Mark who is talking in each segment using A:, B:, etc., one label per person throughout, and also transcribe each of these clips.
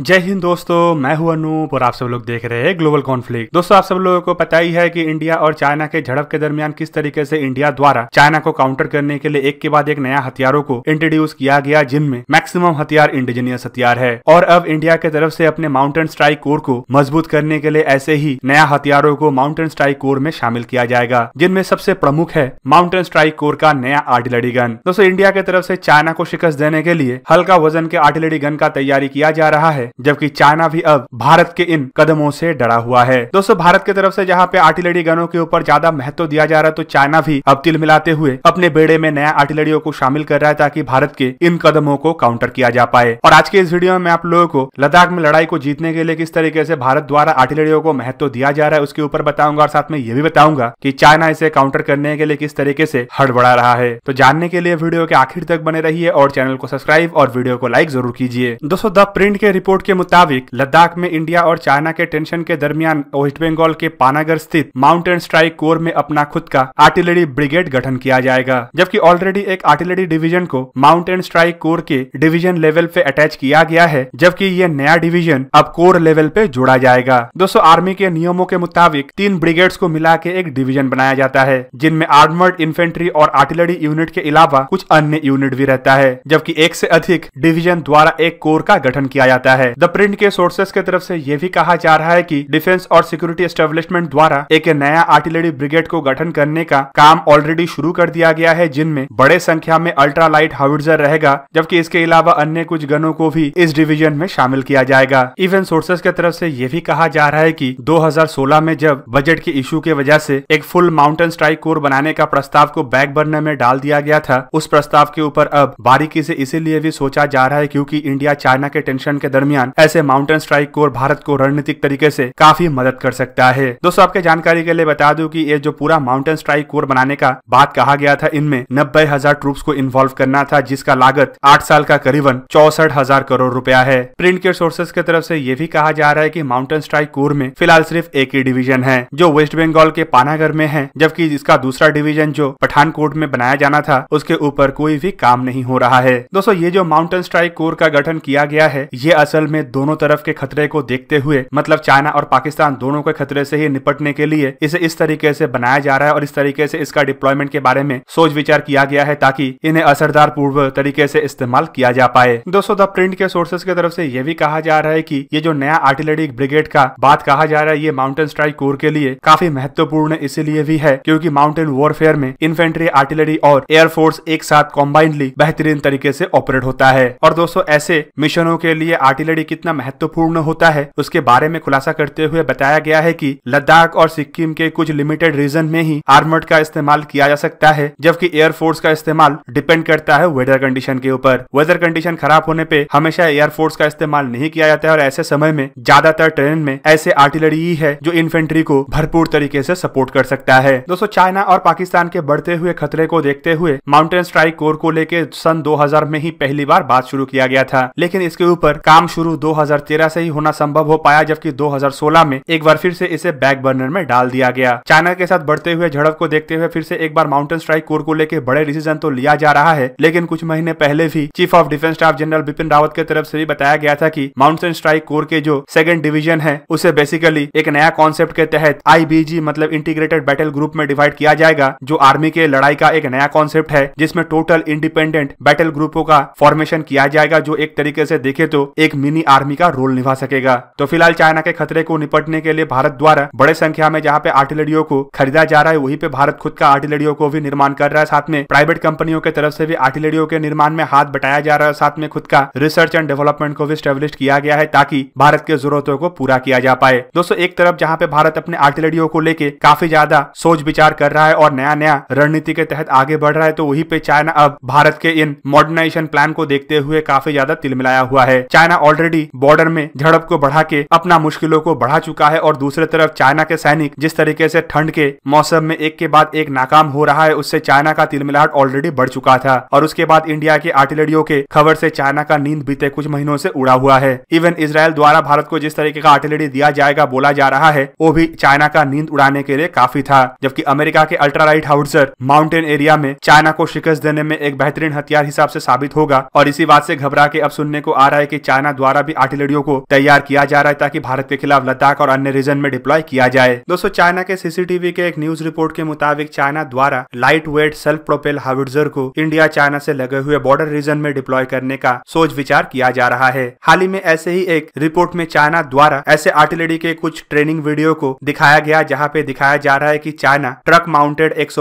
A: जय हिंद दोस्तों मैं हूं अनूप और आप सब लोग देख रहे हैं ग्लोबल कॉन्फ्लिक्ट दोस्तों आप सब लोगों को पता ही है कि इंडिया और चाइना के झड़प के दरमियान किस तरीके से इंडिया द्वारा चाइना को काउंटर करने के लिए एक के बाद एक नया हथियारों को इंट्रोड्यूस किया गया जिनमें मैक्सिमम हथियार इंडिजिनियस हथियार है और अब इंडिया के तरफ से अपने माउंटेन स्ट्राइक कोर को मजबूत करने के लिए ऐसे ही नया हथियारों को माउंटेन स्ट्राइक कोर में शामिल किया जाएगा जिनमें सबसे प्रमुख है माउंटेन स्ट्राइक कोर का नया आर्टिलरी गन दोस्तों इंडिया के तरफ से चाइना को शिकस्त देने के लिए हल्का वजन के आर्टिलरी गन का तैयारी किया जा रहा है जबकि चाइना भी अब भारत के इन कदमों से डरा हुआ है दोस्तों भारत की तरफ से जहाँ पे आर्टिलरी गनों के ऊपर ज्यादा महत्व दिया जा रहा है तो चाइना भी अब तिल मिलाते हुए अपने बेड़े में नया आर्टिलरियों को शामिल कर रहा है ताकि भारत के इन कदमों को काउंटर किया जा पाए और आज के इस वीडियो में आप लोगों को लद्दाख में लड़ाई को जीतने के लिए किस तरीके से भारत द्वारा आर्टिलरियों को महत्व दिया जा रहा है उसके ऊपर बताऊंगा और साथ में ये भी बताऊंगा की चाइना इसे काउंटर करने के लिए किस तरीके से हड़बड़ा रहा है तो जानने के लिए वीडियो के आखिर तक बने रही और चैनल को सब्सक्राइब और वीडियो को लाइक जरूर कीजिए दोस्तों द प्रिंट के रिपोर्ट रिपोर्ट के मुताबिक लद्दाख में इंडिया और चाइना के टेंशन के दरमियान वेस्ट बंगाल के पानागर स्थित माउंटेन स्ट्राइक कोर में अपना खुद का आर्टिलरी ब्रिगेड गठन किया जाएगा जबकि ऑलरेडी एक आर्टिलरी डिवीजन को माउंटेन स्ट्राइक कोर के डिवीजन लेवल पे अटैच किया गया है जबकि ये नया डिवीजन अब कोर लेवल पे जोड़ा जाएगा दोस्तों आर्मी के नियमों के मुताबिक तीन ब्रिगेड्स को मिला के एक डिवीजन बनाया जाता है जिनमें आर्मर्ड इन्फेंट्री और आर्टिलरी यूनिट के अलावा कुछ अन्य यूनिट भी रहता है जबकि एक से अधिक डिवीजन द्वारा एक कोर का गठन किया जाता है है द प्रिंट के सोर्सेस के तरफ से ये भी कहा जा रहा है कि डिफेंस और सिक्योरिटी एस्टेब्लिशमेंट द्वारा एक नया आर्टिलरी ब्रिगेड को गठन करने का काम ऑलरेडी शुरू कर दिया गया है जिनमें बड़े संख्या में अल्ट्रा लाइट हाउडर रहेगा जबकि इसके अलावा अन्य कुछ गनों को भी इस डिविजन में शामिल किया जाएगा इवन सोर्सेज के तरफ ऐसी ये भी कहा जा रहा है की दो में जब बजट के इशू के वजह ऐसी एक फुल माउंटेन स्ट्राइक कोर बनाने का प्रस्ताव को बैक बर्नर में डाल दिया गया था उस प्रस्ताव के ऊपर अब बारीकी से इसीलिए भी सोचा जा रहा है क्योंकि इंडिया चाइना के टेंशन के दरमियान दरमियान ऐसे माउंटेन स्ट्राइक कोर भारत को रणनीतिक तरीके से काफी मदद कर सकता है दोस्तों आपके जानकारी के लिए बता दूं कि ये जो पूरा माउंटेन स्ट्राइक कोर बनाने का बात कहा गया था इनमें नब्बे हजार ट्रूप को इन्वॉल्व करना था जिसका लागत आठ साल का करीबन चौसठ हजार करोड़ रूपया है प्रिंट के सोर्सेज की तरफ से ये भी कहा जा रहा है की माउंटेन स्ट्राइक कोर में फिलहाल सिर्फ एक ही डिवीजन है जो वेस्ट बंगाल के पानागर में है जबकि इसका दूसरा डिवीजन जो पठानकोट में बनाया जाना था उसके ऊपर कोई भी काम नहीं हो रहा है दोस्तों ये जो माउंटेन स्ट्राइक कोर का गठन किया गया है ये असल असल में दोनों तरफ के खतरे को देखते हुए मतलब चाइना और पाकिस्तान दोनों के खतरे से ही निपटने के लिए इसे इस तरीके से बनाया जा रहा है और इस तरीके से इसका डिप्लॉयमेंट के बारे में सोच विचार किया गया है ताकि इन्हें असरदार पूर्व तरीके से इस्तेमाल किया जा पाए दोस्तों द प्रिंट के सोर्सेज की तरफ से यह भी कहा जा रहा है की ये जो नया आर्टिलरी ब्रिगेड का बात कहा जा रहा है ये माउंटेन स्ट्राइक कोर के लिए काफी महत्वपूर्ण इसीलिए भी है क्यूँकी माउंटेन वॉरफेयर में इन्फेंट्री आर्टिलरी और एयरफोर्स एक साथ कॉम्बाइंडली बेहतरीन तरीके से ऑपरेट होता है और दोस्तों ऐसे मिशनों के लिए आर्टिलरी खिलाड़ी कितना महत्वपूर्ण होता है उसके बारे में खुलासा करते हुए बताया गया है की लद्दाख और सिक्किम के कुछ लिमिटेड रीजन में ही आर्मर्ड का इस्तेमाल किया जा सकता है जबकि एयरफोर्स का इस्तेमाल डिपेंड करता है वेदर कंडीशन के ऊपर वेदर कंडीशन खराब होने पे हमेशा एयरफोर्स का इस्तेमाल नहीं किया जाता है और ऐसे समय में ज्यादातर ट्रेन में ऐसे आर्टिलरी ही है जो इन्फेंट्री को भरपूर तरीके से सपोर्ट कर सकता है दोस्तों चाइना और पाकिस्तान के बढ़ते हुए खतरे को देखते हुए माउंटेन स्ट्राइक कोर को लेकर सन दो में ही पहली बार बात शुरू किया गया था लेकिन इसके ऊपर काम शुरू 2013 से ही होना संभव हो पाया जबकि 2016 में एक बार फिर से इसे बैक बर्नर में डाल दिया गया चाइना के साथ बढ़ते हुए झड़प को देखते हुए फिर से एक बार माउंटेन स्ट्राइक कोर को लेकर बड़े डिसीजन तो लिया जा रहा है लेकिन कुछ महीने पहले भी chief of defence staff general Bipin Rawat की तरफ से भी बताया गया था की माउंटेन स्ट्राइक कोर के जो सेकंड डिवीजन है उसे बेसिकली एक नया कॉन्सेप्ट के तहत आई मतलब इंटीग्रेटेड बैटल ग्रुप में डिवाइड किया जाएगा जो आर्मी के लड़ाई का एक नया कॉन्सेप्ट है जिसमें टोटल इंडिपेंडेंट बैटल ग्रुपों का फॉर्मेशन किया जाएगा जो एक तरीके से देखे तो एक मिनी आर्मी का रोल निभा सकेगा तो फिलहाल चाइना के खतरे को निपटने के लिए भारत द्वारा बड़े संख्या में जहाँ पे आर्टिलरियों को खरीदा जा रहा है वही पे भारत खुद का आर्टिलरियों को भी निर्माण कर रहा है साथ में प्राइवेट कंपनियों के तरफ से भी आर्टिलरियों के निर्माण में हाथ बटाया जा रहा है साथ में खुद का रिसर्च एंड डेवलपमेंट को भी स्टेब्लिश किया गया है ताकि भारत के जरूरतों को पूरा किया जा पाए दोस्तों एक तरफ जहाँ पे भारत अपने आर्टिलरियों को लेके काफी ज्यादा सोच विचार कर रहा है और नया नया रणनीति के तहत आगे बढ़ रहा है तो वही पे चाइना अब भारत के इन मॉडर्नाइजेशन प्लान को देखते हुए काफी ज्यादा तिलमिलाया हुआ है चाइना ऑल ऑलरेडी बॉर्डर में झड़प को बढ़ा के अपना मुश्किलों को बढ़ा चुका है और दूसरे तरफ चाइना के सैनिक जिस तरीके से ठंड के मौसम में एक के बाद एक नाकाम हो रहा है उससे चाइना का तिलमिलाहट ऑलरेडी बढ़ चुका था और उसके बाद इंडिया के आर्टिलरियों के खबर से चाइना का नींद बीते कुछ महीनों से उड़ा हुआ है इवन इसराइल द्वारा भारत को जिस तरीके का आर्टिलरी दिया जाएगा बोला जा रहा है वो भी चाइना का नींद उड़ाने के लिए काफी था जबकि अमेरिका के अल्ट्रालाइट हाउसर माउंटेन एरिया में चाइना को शिकस्त देने में एक बेहतरीन हथियार हिसाब से साबित होगा और इसी बात से घबरा के अब सुनने को आ रहा है की चाइना द्वारा द्वारा भी आर्टिलरियों को तैयार किया जा रहा है ताकि भारत के खिलाफ लद्दाख और अन्य रीजन में डिप्लॉय किया जाए दोस्तों चाइना के सीसीटीवी के एक न्यूज रिपोर्ट के मुताबिक चाइना द्वारा light weight self propel howitzer को इंडिया चाइना से लगे हुए बॉर्डर रीजन में डिप्लॉय करने का सोच विचार किया जा रहा है हाल ही में ऐसे ही एक रिपोर्ट में चाइना द्वारा ऐसे आर्टिलरी के कुछ ट्रेनिंग वीडियो को दिखाया गया जहाँ पे दिखाया जा रहा है की चाइना ट्रक माउंटेड एक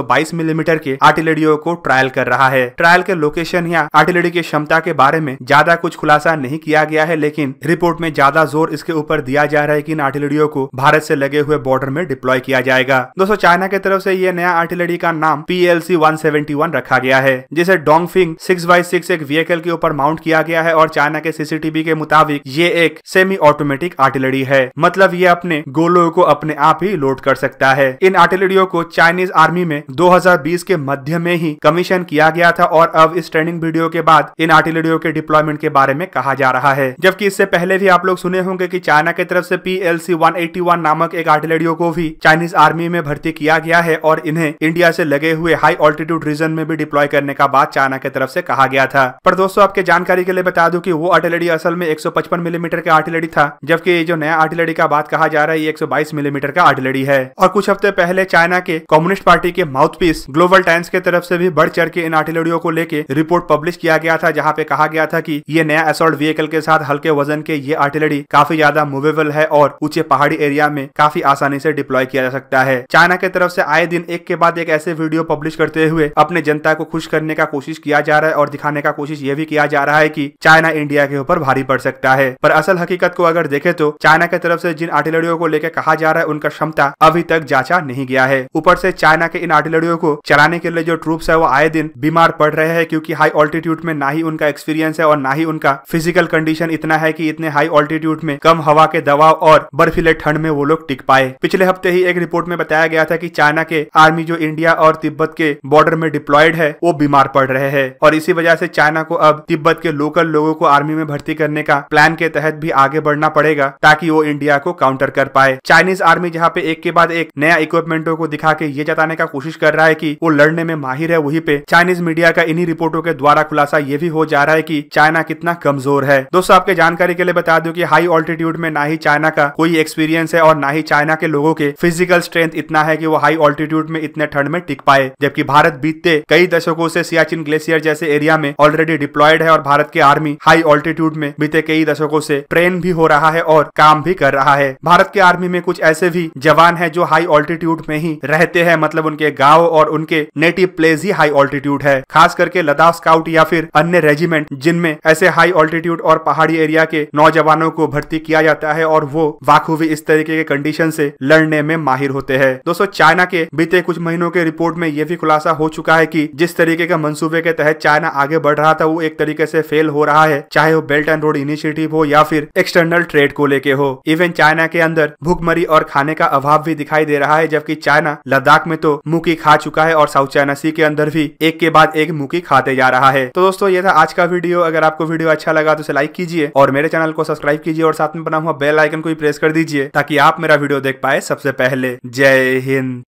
A: मिलीमीटर के आर्टिलरियो को ट्रायल कर रहा है ट्रायल के लोकेशन या आर्टिलरी की क्षमता के बारे में ज्यादा कुछ खुलासा नहीं किया गया है लेकिन रिपोर्ट में ज्यादा जोर इसके ऊपर दिया जा रहा है कि इन आर्टिलरियों को भारत से लगे हुए बॉर्डर में डिप्लॉय किया जाएगा दोस्तों चाइना की तरफ से ये नया आर्टिलरी का नाम P L C one seventy one रखा गया है जिसे डोंगफिंग सिक्स बाई सिक्स एक व्हीकल के ऊपर माउंट किया गया है और चाइना के सीसीटीवी के मुताबिक ये एक सेमी ऑटोमेटिक आर्टिलरी है मतलब ये अपने गोलों को अपने आप ही लोड कर सकता है इन आर्टिलरियों को चाइनीज आर्मी में 2020 के मध्य में ही कमीशन किया गया था और अब इस ट्रेनिंग वीडियो के बाद इन आर्टिलरियों के डिप्लॉयमेंट के बारे में कहा जा रहा है जबकि इससे पहले भी आप लोग सुने होंगे कि चाइना की तरफ से P L C one eighty one नामक एक आर्टिलरियो को भी चाइनीज आर्मी में भर्ती किया गया है और इन्हें इंडिया से लगे हुए हाई ऑल्टीट्यूड रीजन में भी डिप्लॉय करने का बात चाइना की तरफ से कहा गया था पर दोस्तों आपके जानकारी के लिए बता दू की वो आर्टिलरी असल में एक मिलीमीटर mm का आर्टिलरी था जबकि ये जो नया आर्टिलरी का बात कहा जा रहा है ये 122 मिलीमीटर का आर्टिलरी है और कुछ हफ्ते पहले चाइना के कम्युनिस्ट पार्टी के माउथपीस ग्लोबल टाइम्स के तरफ से भी बढ़ चढ़ के इन आर्टिलरियों को लेके रिपोर्ट पब्लिश किया गया था जहाँ पे कहा गया था की ये नया असोल्ट व्हीकल के साथ हल्के वजन के ये आर्टिलरी काफी ज्यादा मूवेबल है और ऊंचे पहाड़ी एरिया में काफी आसानी से डिप्लॉय किया जा सकता है चाइना के तरफ से आए दिन एक के बाद एक ऐसे वीडियो पब्लिश करते हुए अपने जनता को खुश करने का कोशिश किया जा रहा है और दिखाने का कोशिश ये भी किया जा रहा है की चाइना इंडिया के ऊपर भारी पड़ सकता है पर असल हकीकत को अगर देखे तो चाइना के तरफ से जिन आर्टिलरियों को लेकर कहा जा रहा है उनका क्षमता अभी तक जांचा नहीं गया है ऊपर से चाइना के इन आर्टिलरियों को चलाने के लिए जो ट्रूप्स है वो आए दिन बीमार पड़ रहे हैं क्योंकि हाई ऑल्टीट्यूड में ना ही उनका एक्सपीरियंस है और ना ही उनका फिजिकल कंडीशन इतना है कि इतने हाई ऑल्टीट्यूड में कम हवा के दबाव और बर्फीले ठंड में वो लोग टिक पाए पिछले हफ्ते ही एक रिपोर्ट में बताया गया था कि चाइना के आर्मी जो इंडिया और तिब्बत के बॉर्डर में डिप्लॉयड है वो बीमार पड़ रहे हैं और इसी वजह से चाइना को अब तिब्बत के लोकल लोगों को आर्मी में भर्ती करने का प्लान के तहत भी आगे बढ़ना पड़ेगा ताकि वो इंडिया को काउंटर कर पाए चाइनीज आर्मी जहाँ पे एक के बाद एक नया इक्विपमेंटो को दिखा के ये जताने का कोशिश कर रहा है की वो लड़ने में माहिर है वही पे चाइनीज मीडिया का इन्हीं रिपोर्टों के द्वारा खुलासा ये भी हो जा रहा है की चाइना कितना कमजोर है दोस्तों आपके जानकारी के लिए बता दूं कि हाई ऑल्टीट्यूड में ना ही चाइना का कोई एक्सपीरियंस है और ना ही चाइना के लोगों के फिजिकल स्ट्रेंथ इतना है कि वो हाई ऑल्टीट्यूड में इतने ठंड में टिक पाए जबकि भारत बीतते कई दशकों से सियाचिन ग्लेशियर जैसे एरिया में ऑलरेडी डिप्लॉयड है और भारत की आर्मी हाई ऑल्टीट्यूड में बीते कई दशकों से ट्रेन भी हो रहा है और काम भी कर रहा है भारत के आर्मी में कुछ ऐसे भी जवान है जो हाई ऑल्टीट्यूड में ही रहते हैं मतलब उनके गाँव और उनके नेटिव प्लेस ही हाई ऑल्टीट्यूड है खास करके लद्दाख स्काउट या फिर अन्य रेजिमेंट जिनमें ऐसे हाई ऑल्टीट्यूड और पहाड़ी पहाड़ी एरिया के नौजवानों को भर्ती किया जाता है और वो बाखूबी इस तरीके के कंडीशन से लड़ने में माहिर होते हैं दोस्तों चाइना के बीते कुछ महीनों के रिपोर्ट में ये भी खुलासा हो चुका है की जिस तरीके के मनसूबे के तहत चाइना आगे बढ़ रहा था वो एक तरीके से फेल हो रहा है चाहे वो बेल्ट एंड रोड इनिशिएटिव हो या फिर एक्सटर्नल ट्रेड को लेके हो इवन चाइना के अंदर भूखमरी और खाने का अभाव भी दिखाई दे रहा है जबकि चाइना लद्दाख में तो मुकी खा चुका है और साउथ चाइना सी के अंदर भी एक के बाद एक मुकी खाते जा रहा है तो दोस्तों ये था आज का वीडियो अगर आपको वीडियो अच्छा लगा तो इसे लाइक कीजिए और मेरे चैनल को सब्सक्राइब कीजिए और साथ में बना हुआ बेल आइकन को भी प्रेस कर दीजिए ताकि आप मेरा वीडियो देख पाए सबसे पहले जय हिंद